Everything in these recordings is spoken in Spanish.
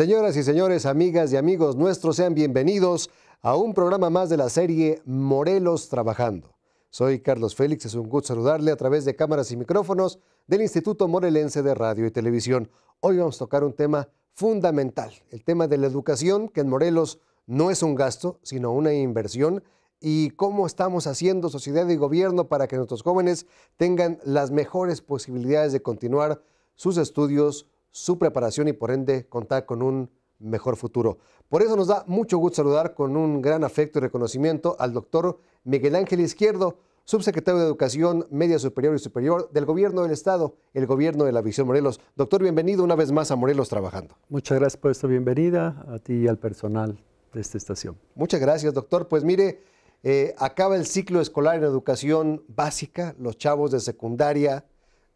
Señoras y señores, amigas y amigos nuestros, sean bienvenidos a un programa más de la serie Morelos Trabajando. Soy Carlos Félix, es un gusto saludarle a través de cámaras y micrófonos del Instituto Morelense de Radio y Televisión. Hoy vamos a tocar un tema fundamental, el tema de la educación, que en Morelos no es un gasto, sino una inversión, y cómo estamos haciendo sociedad y gobierno para que nuestros jóvenes tengan las mejores posibilidades de continuar sus estudios su preparación y por ende contar con un mejor futuro. Por eso nos da mucho gusto saludar con un gran afecto y reconocimiento al doctor Miguel Ángel Izquierdo, subsecretario de Educación Media Superior y Superior del Gobierno del Estado, el Gobierno de la Visión Morelos. Doctor, bienvenido una vez más a Morelos Trabajando. Muchas gracias por esta bienvenida a ti y al personal de esta estación. Muchas gracias, doctor. Pues mire, eh, acaba el ciclo escolar en educación básica, los chavos de secundaria,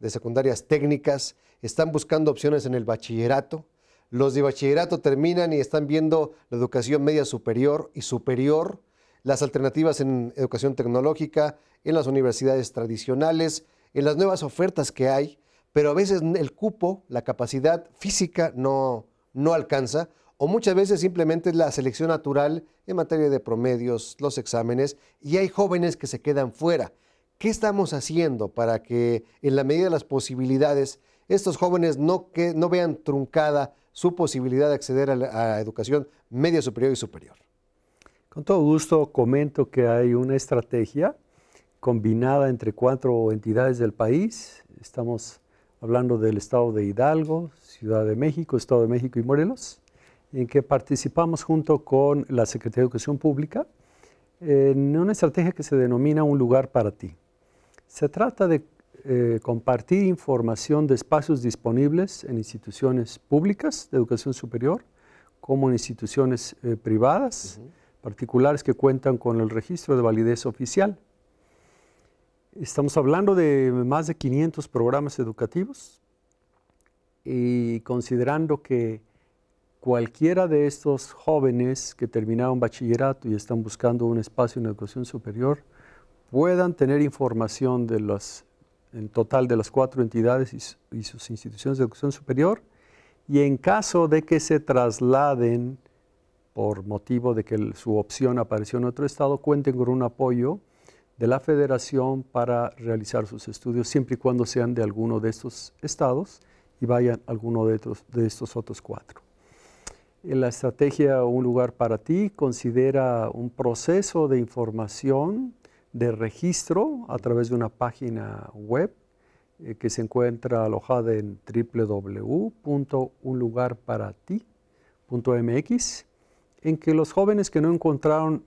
de secundarias técnicas, están buscando opciones en el bachillerato. Los de bachillerato terminan y están viendo la educación media superior y superior, las alternativas en educación tecnológica, en las universidades tradicionales, en las nuevas ofertas que hay, pero a veces el cupo, la capacidad física no, no alcanza o muchas veces simplemente es la selección natural en materia de promedios, los exámenes, y hay jóvenes que se quedan fuera. ¿Qué estamos haciendo para que en la medida de las posibilidades estos jóvenes no, que, no vean truncada su posibilidad de acceder a educación media superior y superior. Con todo gusto comento que hay una estrategia combinada entre cuatro entidades del país. Estamos hablando del Estado de Hidalgo, Ciudad de México, Estado de México y Morelos, en que participamos junto con la Secretaría de Educación Pública eh, en una estrategia que se denomina Un lugar para ti. Se trata de eh, compartir información de espacios disponibles en instituciones públicas de educación superior, como en instituciones eh, privadas, particulares que cuentan con el registro de validez oficial. Estamos hablando de más de 500 programas educativos y considerando que cualquiera de estos jóvenes que terminaron bachillerato y están buscando un espacio en educación superior puedan tener información de los en total de las cuatro entidades y, sus instituciones de educación superior, y en caso de que se trasladen por motivo de que su opción apareció en otro estado, cuenten con un apoyo de la federación para realizar sus estudios, siempre y cuando sean de alguno de estos estados y vayan a alguno de, de estos otros cuatro. En eh, la estrategia Un lugar para ti considera un proceso de información de registro a través de una página web eh, que se encuentra alojada en www.unlugarparati.mx, en que los jóvenes que no encontraron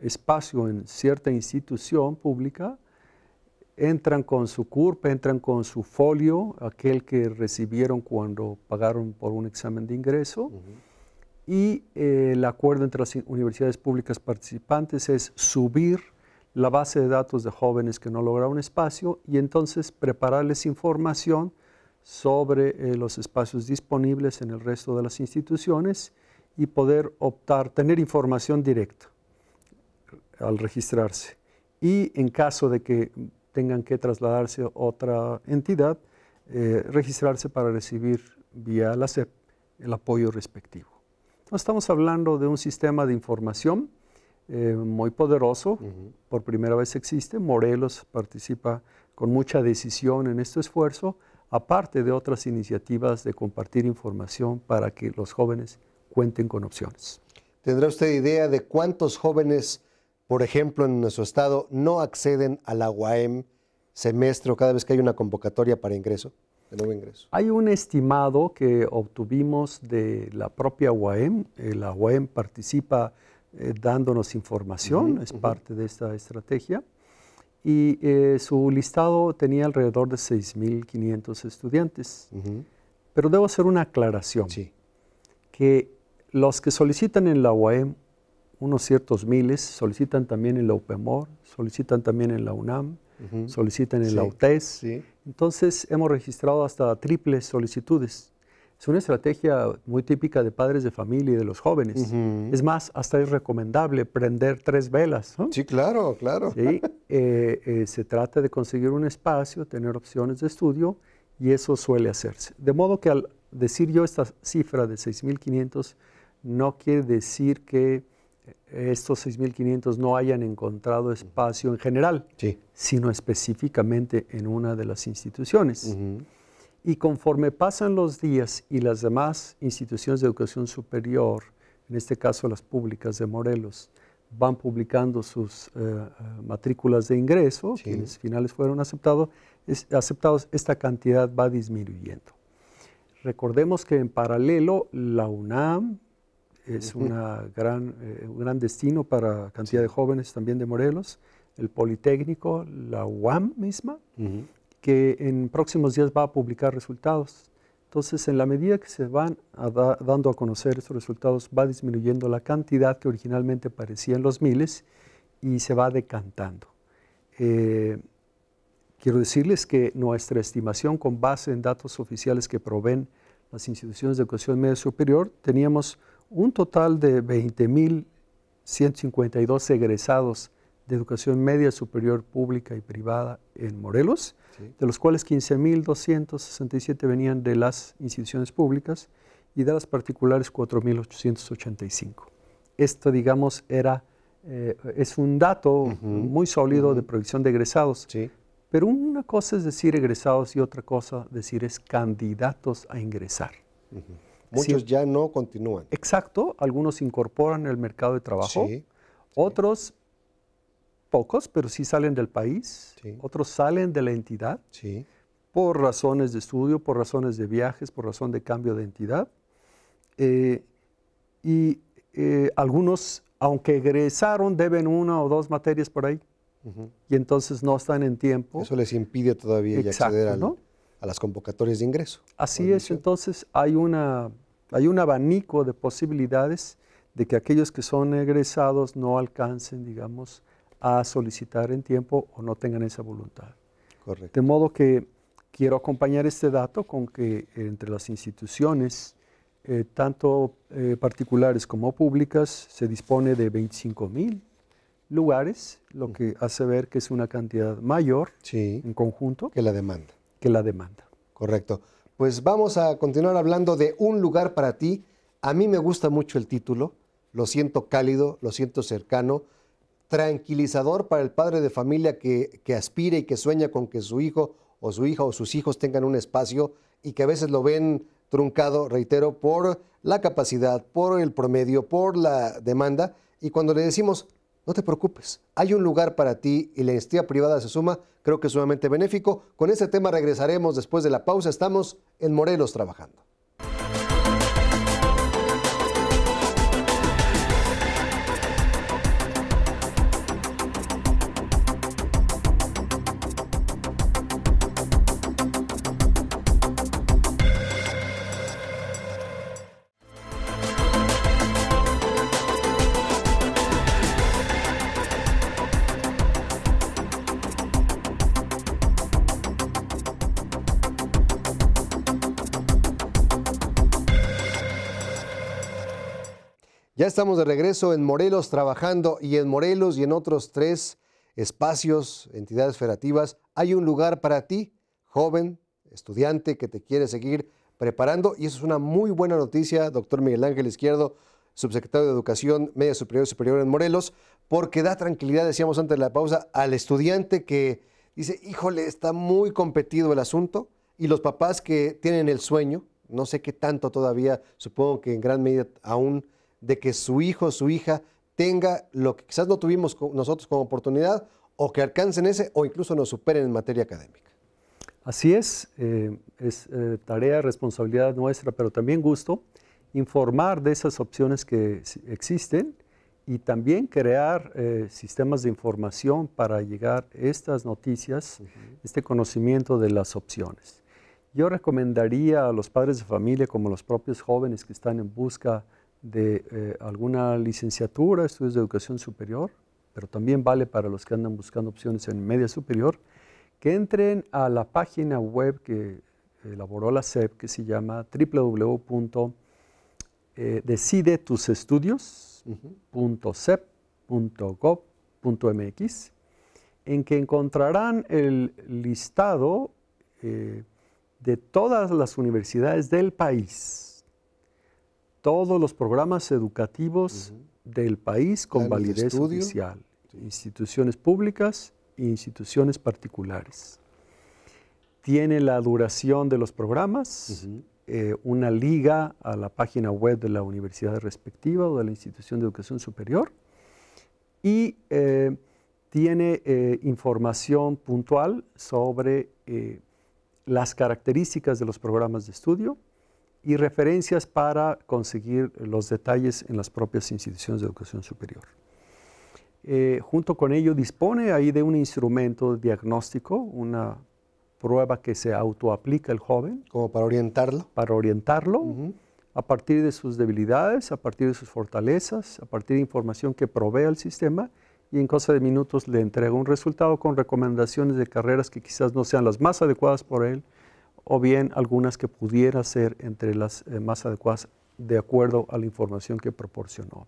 espacio en cierta institución pública entran con su CURP, entran con su folio, aquel que recibieron cuando pagaron por un examen de ingreso. Y eh, el acuerdo entre las universidades públicas participantes es subir la base de datos de jóvenes que no un espacio y entonces prepararles información sobre eh, los espacios disponibles en el resto de las instituciones y poder optar, tener información directa al registrarse. Y en caso de que tengan que trasladarse a otra entidad, eh, registrarse para recibir vía la CEP el apoyo respectivo. estamos hablando de un sistema de información eh, muy poderoso, por primera vez existe. Morelos participa con mucha decisión en este esfuerzo, aparte de otras iniciativas de compartir información para que los jóvenes cuenten con opciones. ¿Tendrá usted idea de cuántos jóvenes, por ejemplo, en nuestro estado no acceden a la UAM semestre o cada vez que hay una convocatoria para ingreso? De nuevo ingreso. Hay un estimado que obtuvimos de la propia UAM. Eh, la UAM participa eh, dándonos información, es parte de esta estrategia. Y eh, su listado tenía alrededor de 6.500 estudiantes. Pero debo hacer una aclaración, que los que solicitan en la UAM e unos ciertos miles, solicitan también en la UPEMOR, solicitan también en la UNAM, solicitan en la UTES. Entonces hemos registrado hasta triples solicitudes. Es una estrategia muy típica de padres de familia y de los jóvenes. Es más, hasta es recomendable prender tres velas. Sí, claro, claro. Eh, eh, se trata de conseguir un espacio, tener opciones de estudio y eso suele hacerse. De modo que al decir yo esta cifra de 6.500 no quiere decir que estos 6.500 no hayan encontrado espacio en general, sino específicamente en una de las instituciones. Y conforme pasan los días y las demás instituciones de educación superior, en este caso las públicas de Morelos, van publicando sus eh, eh, matrículas de ingreso, quienes finales fueron aceptado, aceptados, esta cantidad va disminuyendo. Recordemos que en paralelo la UNAM es una gran, eh, un gran destino para cantidad de jóvenes también de Morelos, el Politécnico, la UAM misma, que en próximos días va a publicar resultados. Entonces, en la medida que se van dando a conocer esos resultados, va disminuyendo la cantidad que originalmente parecía en los miles y se va decantando. Eh, quiero decirles que nuestra estimación con base en datos oficiales que proveen las instituciones de educación media superior, teníamos un total de 20.152 egresados de educación media superior pública y privada en Morelos, de los cuales 15.267 venían de las instituciones públicas y de las particulares 4.885. Esto, digamos, era, eh, es un dato muy sólido de proyección de egresados. Sí. Pero una cosa es decir egresados y otra cosa decir es candidatos a ingresar. Muchos ya no continúan. Exacto, algunos incorporan el mercado de trabajo, sí, otros pocos, pero sí salen del país, otros salen de la entidad sí. por razones de estudio, por razones de viajes, por razón de cambio de entidad. Eh, y eh, algunos, aunque egresaron, deben una o dos materias por ahí. Y entonces no están en tiempo. Eso les impide todavía acceder a las convocatorias de ingreso. Así es, entonces hay, una, hay un abanico de posibilidades de que aquellos que son egresados no alcancen, digamos, a solicitar en tiempo o no tengan esa voluntad. Correcto. De modo que quiero acompañar este dato con que eh, entre las instituciones, eh, tanto eh, particulares como públicas, se dispone de 25 mil lugares, lo que hace ver que es una cantidad mayor en conjunto que la demanda. Que la demanda. Correcto. Pues vamos a continuar hablando de un lugar para ti. A mí me gusta mucho el título, lo siento cálido, lo siento cercano tranquilizador para el padre de familia que, que aspira y que sueña con que su hijo o su hija o sus hijos tengan un espacio y que a veces lo ven truncado, reitero, por la capacidad, por el promedio, por la demanda. Y cuando le decimos, no te preocupes, hay un lugar para ti y la iniciativa privada se suma, creo que es sumamente benéfico. Con ese tema regresaremos después de la pausa. Estamos en Morelos trabajando. Ya estamos de regreso en Morelos trabajando y en Morelos y en otros tres espacios, entidades federativas, hay un lugar para ti, joven, estudiante que te quiere seguir preparando y eso es una muy buena noticia, doctor Miguel Ángel Izquierdo, subsecretario de Educación Media Superior Superior en Morelos, porque da tranquilidad, decíamos antes de la pausa, al estudiante que dice, híjole, está muy competido el asunto y los papás que tienen el sueño, no sé qué tanto todavía, supongo que en gran medida aún de que su hijo o su hija tenga lo que quizás no tuvimos nosotros como oportunidad o que alcancen ese o incluso nos superen en materia académica. Así es, eh, es eh, tarea, responsabilidad nuestra, pero también gusto informar de esas opciones que existen y también crear eh, sistemas de información para llegar estas noticias, este conocimiento de las opciones. Yo recomendaría a los padres de familia, como los propios jóvenes que están en busca de eh, alguna licenciatura, estudios de educación superior, pero también vale para los que andan buscando opciones en media superior, que entren a la página web que elaboró la CEP que se llama www.decidetusestudios.sep.gov.mx, eh, en que encontrarán el listado eh, de todas las universidades del país todos los programas educativos del país con validez oficial, instituciones públicas e instituciones particulares. Tiene la duración de los programas, eh, una liga a la página web de la universidad respectiva o de la institución de educación superior y eh, tiene eh, información puntual sobre las características de los programas de estudio, y referencias para conseguir los detalles en las propias instituciones de educación superior. Eh, junto con ello dispone ahí de un instrumento diagnóstico, una prueba que se autoaplica el joven. Como para orientarlo. Para orientarlo a partir de sus debilidades, a partir de sus fortalezas, a partir de información que provee al sistema y en cosa de minutos le entrega un resultado con recomendaciones de carreras que quizás no sean las más adecuadas por él, o bien algunas que pudiera ser entre las eh, más adecuadas de acuerdo a la información que proporcionó.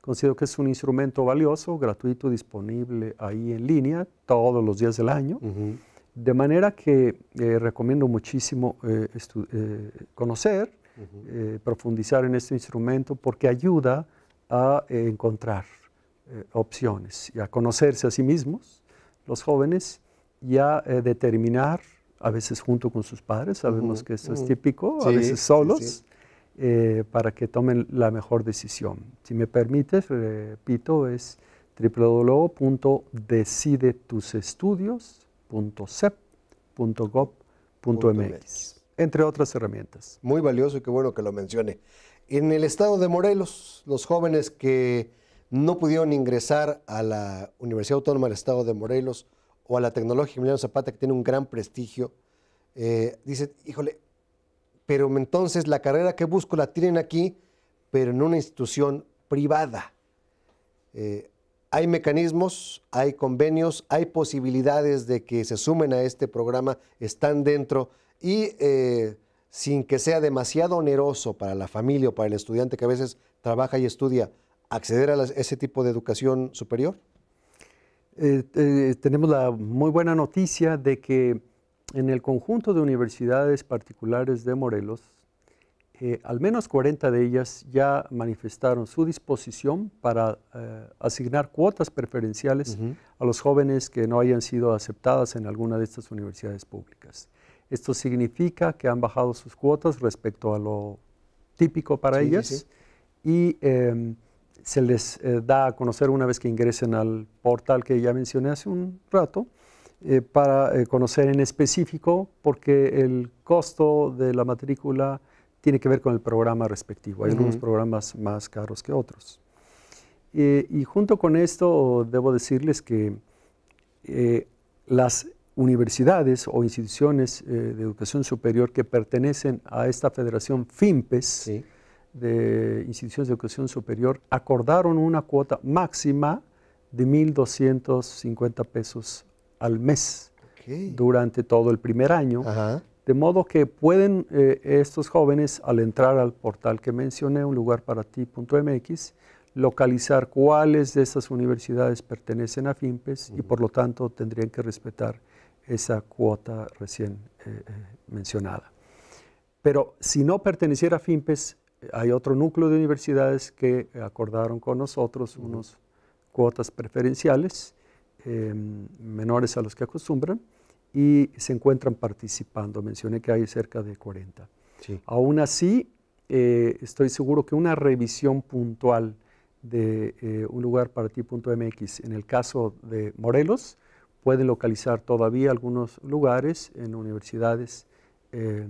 Considero que es un instrumento valioso, gratuito, disponible ahí en línea todos los días del año. De manera que eh, recomiendo muchísimo eh, conocer, profundizar en este instrumento porque ayuda a encontrar opciones y a conocerse a sí mismos, los jóvenes, y a determinar a veces junto con sus padres, sabemos que eso es típico, a veces solos, eh, para que tomen la mejor decisión. Si me permites, repito, es www.decidetusestudios.cep.gov.mx, entre otras herramientas. Muy valioso y qué bueno que lo mencione. En el estado de Morelos, los jóvenes que no pudieron ingresar a la Universidad Autónoma del Estado de Morelos, o a la tecnología Emiliano Zapata, que tiene un gran prestigio, eh, dice, híjole, pero entonces la carrera que busco la tienen aquí, pero en una institución privada. Eh, hay mecanismos, hay convenios, hay posibilidades de que se sumen a este programa, están dentro y eh, sin que sea demasiado oneroso para la familia o para el estudiante que a veces trabaja y estudia, acceder a ese tipo de educación superior? Eh, eh, tenemos la muy buena noticia de que en el conjunto de universidades particulares de Morelos, eh, al menos 40 de ellas ya manifestaron su disposición para asignar cuotas preferenciales a los jóvenes que no hayan sido aceptadas en alguna de estas universidades públicas. Esto significa que han bajado sus cuotas respecto a lo típico para ellas sí, sí se les eh, da a conocer una vez que ingresen al portal que ya mencioné hace un rato, eh, para eh, conocer en específico, porque el costo de la matrícula tiene que ver con el programa respectivo. Hay algunos programas más caros que otros. y junto con esto, debo decirles que las universidades o instituciones de educación superior que pertenecen a esta federación FIMPES, de instituciones de educación superior acordaron una cuota máxima de 1.250 pesos al mes durante todo el primer año. De modo que pueden eh, estos jóvenes, al entrar al portal que mencioné, un lugar para ti.mx, localizar cuáles de esas universidades pertenecen a FIMPES y por lo tanto tendrían que respetar esa cuota recién eh, eh, mencionada. Pero si no perteneciera a FIMPES, hay otro núcleo de universidades que acordaron con nosotros unas cuotas preferenciales, em, menores a los que acostumbran, y se encuentran participando. Mencioné que hay cerca de 40. Aún así, eh, estoy seguro que una revisión puntual de eh, un lugar para ti.mx, en el caso de Morelos, puede localizar todavía algunos lugares en universidades eh,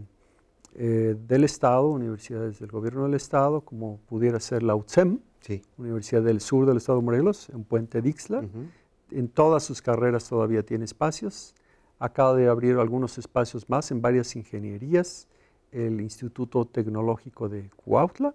eh, del Estado, universidades del gobierno del Estado, como pudiera ser la UTSEM, sí. Universidad del Sur del Estado de Morelos, en Puente Dixla. En todas sus carreras todavía tiene espacios. Acaba de abrir algunos espacios más en varias ingenierías, el Instituto Tecnológico de Cuautla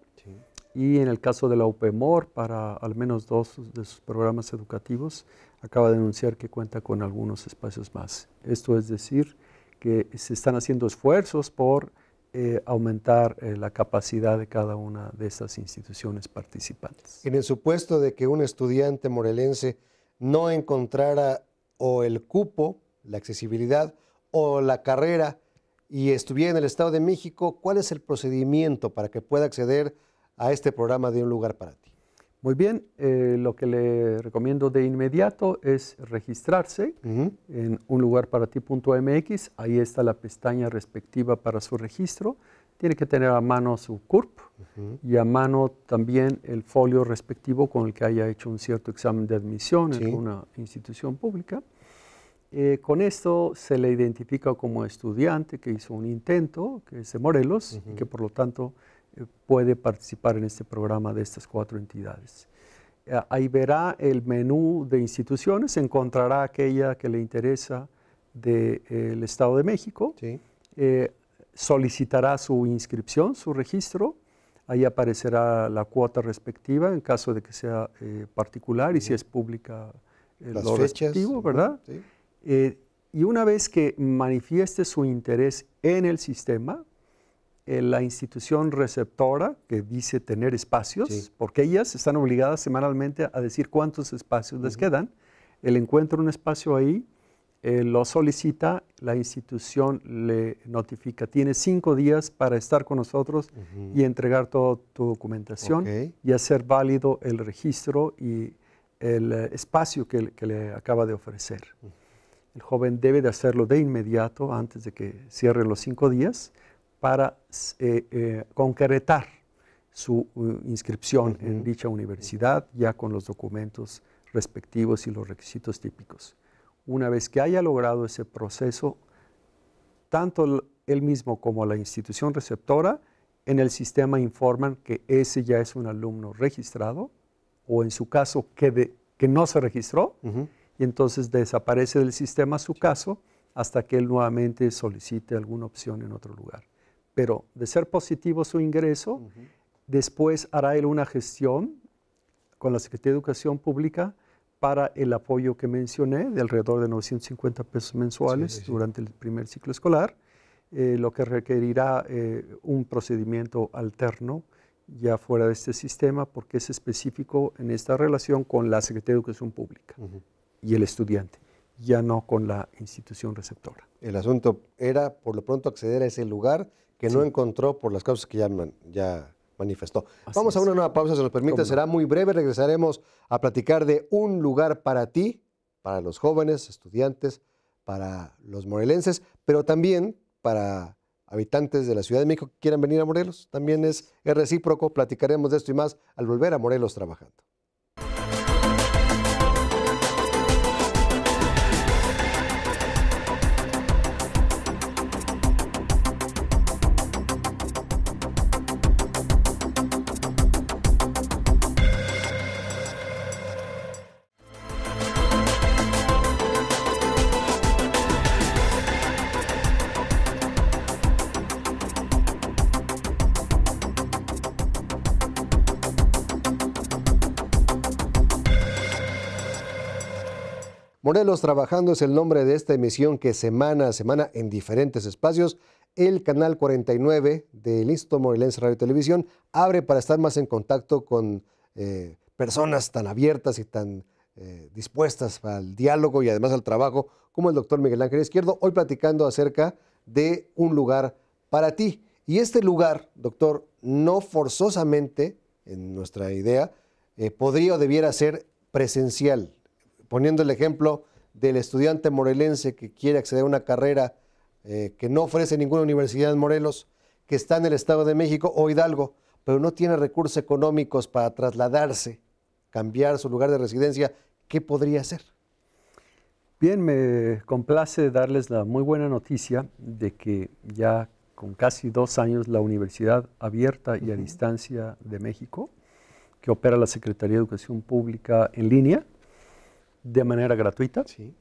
y en el caso de la UPEMOR, para al menos dos de sus programas educativos, acaba de anunciar que cuenta con algunos espacios más. Esto es decir, que se están haciendo esfuerzos por eh, aumentar eh, la capacidad de cada una de esas instituciones participantes. En el supuesto de que un estudiante morelense no encontrara o el cupo, la accesibilidad o la carrera y estuviera en el Estado de México, ¿cuál es el procedimiento para que pueda acceder a este programa de un lugar para ti? Muy bien, eh, lo que le recomiendo de inmediato es registrarse un -huh. en unlugarparati.mx. Ahí está la pestaña respectiva para su registro. Tiene que tener a mano su CURP y a mano también el folio respectivo con el que haya hecho un cierto examen de admisión en una institución pública. Eh, con esto se le identifica como estudiante que hizo un intento, que es de Morelos, y que por lo tanto puede participar en este programa de estas cuatro entidades. Eh, ahí verá el menú de instituciones, encontrará aquella que le interesa del Estado de México, eh, solicitará su inscripción, su registro, ahí aparecerá la cuota respectiva en caso de que sea eh, particular y si es pública lo ¿verdad? y una vez que manifieste su interés en el sistema, eh, la institución receptora que dice tener espacios, porque ellas están obligadas semanalmente a decir cuántos espacios les quedan. Él encuentra un espacio ahí, eh, lo solicita, la institución le notifica. Tiene cinco días para estar con nosotros y entregar toda tu documentación y hacer válido el registro y el eh, espacio que, le acaba de ofrecer. El joven debe de hacerlo de inmediato antes de que cierren los cinco días para eh, eh, concretar su uh, inscripción en dicha universidad, ya con los documentos respectivos y los requisitos típicos. Una vez que haya logrado ese proceso, tanto él mismo como la institución receptora en el sistema informan que ese ya es un alumno registrado o en su caso que, no se registró y entonces desaparece del sistema su caso hasta que él nuevamente solicite alguna opción en otro lugar pero de ser positivo su ingreso, después hará él una gestión con la Secretaría de Educación Pública para el apoyo que mencioné, de alrededor de 950 pesos mensuales durante el primer ciclo escolar, eh, lo que requerirá eh, un procedimiento alterno ya fuera de este sistema porque es específico en esta relación con la Secretaría de Educación Pública y el estudiante, ya no con la institución receptora. El asunto era, por lo pronto, acceder a ese lugar que no encontró por las causas que ya, ya manifestó. Vamos a una nueva pausa, si nos permite, será muy breve. Regresaremos a platicar de un lugar para ti, para los jóvenes, estudiantes, para los morelenses, pero también para habitantes de la Ciudad de México que quieran venir a Morelos. También es recíproco, platicaremos de esto y más al volver a Morelos trabajando. los Trabajando es el nombre de esta emisión que semana a semana en diferentes espacios el canal 49 del Instituto Morelense Radio Televisión abre para estar más en contacto con eh, personas tan abiertas y tan eh, dispuestas al diálogo y además al trabajo como el doctor Miguel Ángel Izquierdo, hoy platicando acerca de un lugar para ti. Y este lugar, doctor, no forzosamente, en nuestra idea, eh, podría o debiera ser presencial poniendo el ejemplo del estudiante morelense que quiere acceder a una carrera eh, que no ofrece ninguna universidad en Morelos, que está en el Estado de México o Hidalgo, pero no tiene recursos económicos para trasladarse, cambiar su lugar de residencia, ¿qué podría hacer? Bien, me complace darles la muy buena noticia de que ya con casi dos años la Universidad Abierta y a Distancia de México, que opera la Secretaría de Educación Pública en línea, de manera gratuita, sí.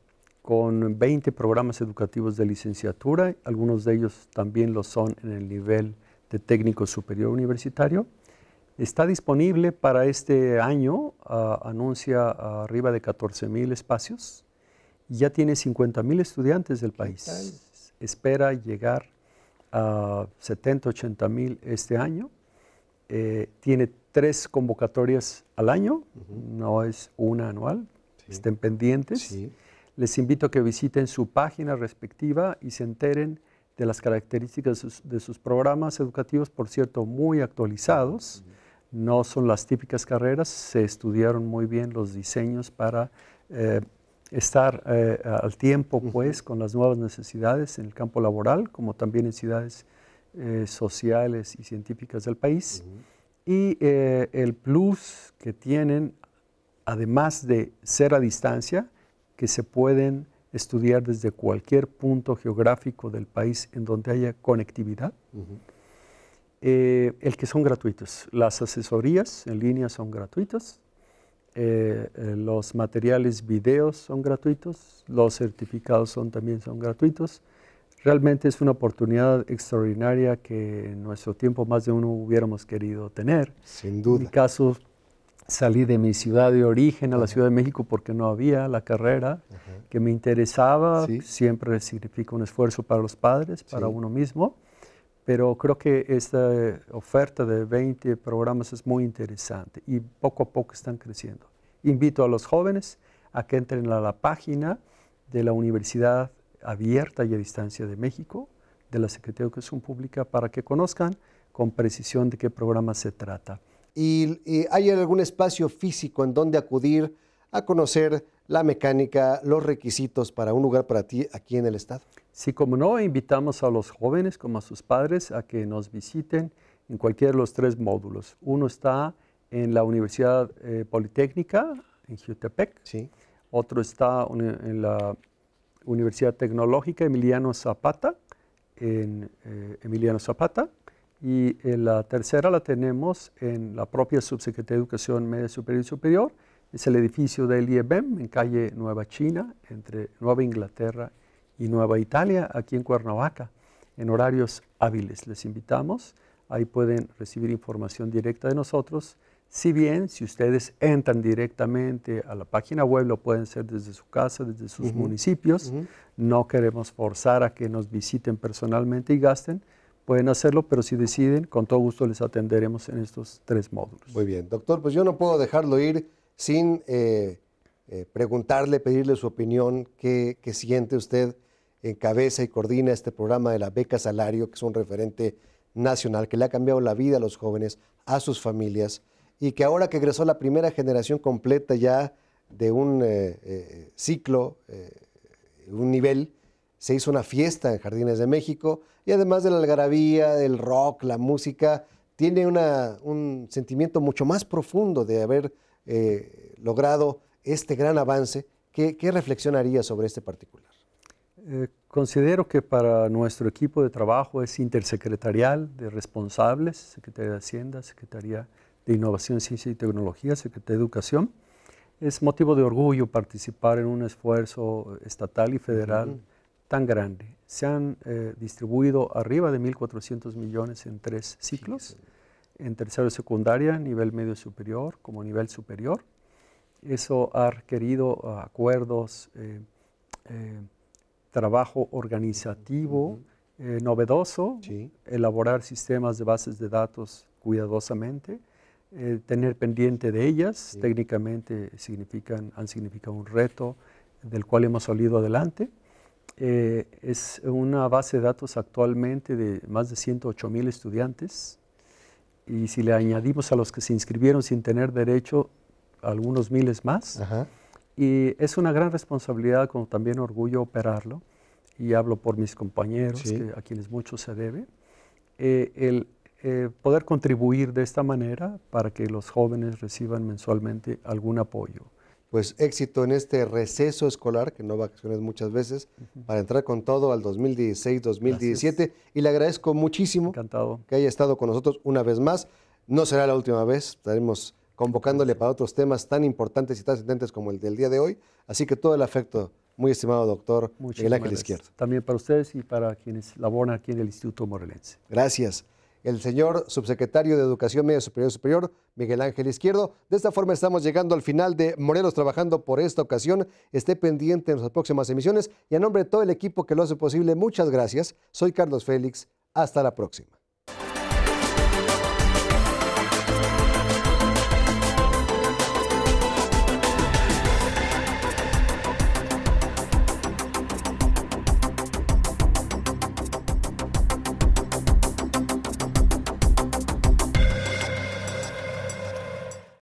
con 20 programas educativos de licenciatura, algunos de ellos también lo son en el nivel de técnico superior universitario. Está disponible para este año, ah, anuncia arriba de 14 mil espacios. Ya tiene 50 mil estudiantes del país. Espera llegar a 70, 80 mil este año. Eh, tiene tres convocatorias al año, no es una anual estén pendientes. Les invito a que visiten su página respectiva y se enteren de las características de sus, programas educativos, por cierto, muy actualizados. No son las típicas carreras, se estudiaron muy bien los diseños para eh, estar eh, al tiempo, pues, con las nuevas necesidades en el campo laboral, como también en ciudades eh, sociales y científicas del país. Y el plus que tienen además de ser a distancia, que se pueden estudiar desde cualquier punto geográfico del país en donde haya conectividad. Eh, el que son gratuitos. Las asesorías en línea son gratuitas. Eh, eh, los materiales videos son gratuitos. Los certificados son, también son gratuitos. Realmente es una oportunidad extraordinaria que en nuestro tiempo más de uno hubiéramos querido tener. Sin duda. En salí de mi ciudad de origen a la Ciudad de México porque no había la carrera que me interesaba. Siempre significa un esfuerzo para los padres, para uno mismo. Pero creo que esta oferta de 20 programas es muy interesante y poco a poco están creciendo. Invito a los jóvenes a que entren a la página de la Universidad Abierta y a Distancia de México, de la Secretaría de Educación Pública, para que conozcan con precisión de qué programa se trata y, hay algún espacio físico en donde acudir a conocer la mecánica, los requisitos para un lugar para ti aquí en el estado. Sí, como no, invitamos a los jóvenes como a sus padres a que nos visiten en cualquiera de los tres módulos. Uno está en la Universidad eh, Politécnica, en Jutepec. Otro está en la Universidad Tecnológica Emiliano Zapata, en eh, Emiliano Zapata. Y eh, la tercera la tenemos en la propia Subsecretaría de Educación Media Superior y Superior. Es el edificio del IEBEM en calle Nueva China, entre Nueva Inglaterra y Nueva Italia, aquí en Cuernavaca, en horarios hábiles. Les invitamos. Ahí pueden recibir información directa de nosotros. Si bien, si ustedes entran directamente a la página web, lo pueden hacer desde su casa, desde sus municipios. No queremos forzar a que nos visiten personalmente y gasten, pueden hacerlo, pero si deciden, con todo gusto les atenderemos en estos tres módulos. Muy bien, doctor, pues yo no puedo dejarlo ir sin eh, eh, preguntarle, pedirle su opinión, qué, siente usted, en cabeza y coordina este programa de la beca salario, que es un referente nacional que le ha cambiado la vida a los jóvenes, a sus familias, y que ahora que egresó la primera generación completa ya de un eh, ciclo, un nivel, se hizo una fiesta en Jardines de México y además de la algarabía, del rock, la música, tiene un sentimiento mucho más profundo de haber eh, logrado este gran avance. ¿Qué, reflexionaría sobre este particular? Eh, considero que para nuestro equipo de trabajo es intersecretarial de responsables, Secretaría de Hacienda, Secretaría de Innovación, Ciencia y Tecnología, Secretaría de Educación. Es motivo de orgullo participar en un esfuerzo estatal y federal tan grande. Se han eh, distribuido arriba de 1.400 millones en tres ciclos, en tercero y secundaria, nivel medio superior como nivel superior. Eso ha requerido ah, acuerdos, eh, eh, trabajo organizativo novedoso, elaborar sistemas de bases de datos cuidadosamente, tener pendiente de ellas, técnicamente significan, han significado un reto del cual hemos salido adelante. Eh, es una base de datos actualmente de más de 108 mil estudiantes y si le añadimos a los que se inscribieron sin tener derecho, algunos miles más. Y es una gran responsabilidad, como también orgullo, operarlo. Y hablo por mis compañeros, a quienes mucho se debe. Eh, el eh, poder contribuir de esta manera para que los jóvenes reciban mensualmente algún apoyo pues éxito en este receso escolar, que no vacaciones muchas veces, para entrar con todo al 2016-2017. Y le agradezco muchísimo que haya estado con nosotros una vez más. No será la última vez, estaremos convocándole para otros temas tan importantes y tan trascendentes como el del día de hoy. Así que todo el afecto, muy estimado doctor Muchísimas Miguel Ángel Izquierdo. También para ustedes y para quienes laboran aquí en el Instituto Morelense. Gracias el señor subsecretario de Educación Media Superior Superior, Miguel Ángel Izquierdo. De esta forma estamos llegando al final de Morelos trabajando por esta ocasión. Esté pendiente en nuestras próximas emisiones y a nombre de todo el equipo que lo hace posible, muchas gracias. Soy Carlos Félix. Hasta la próxima.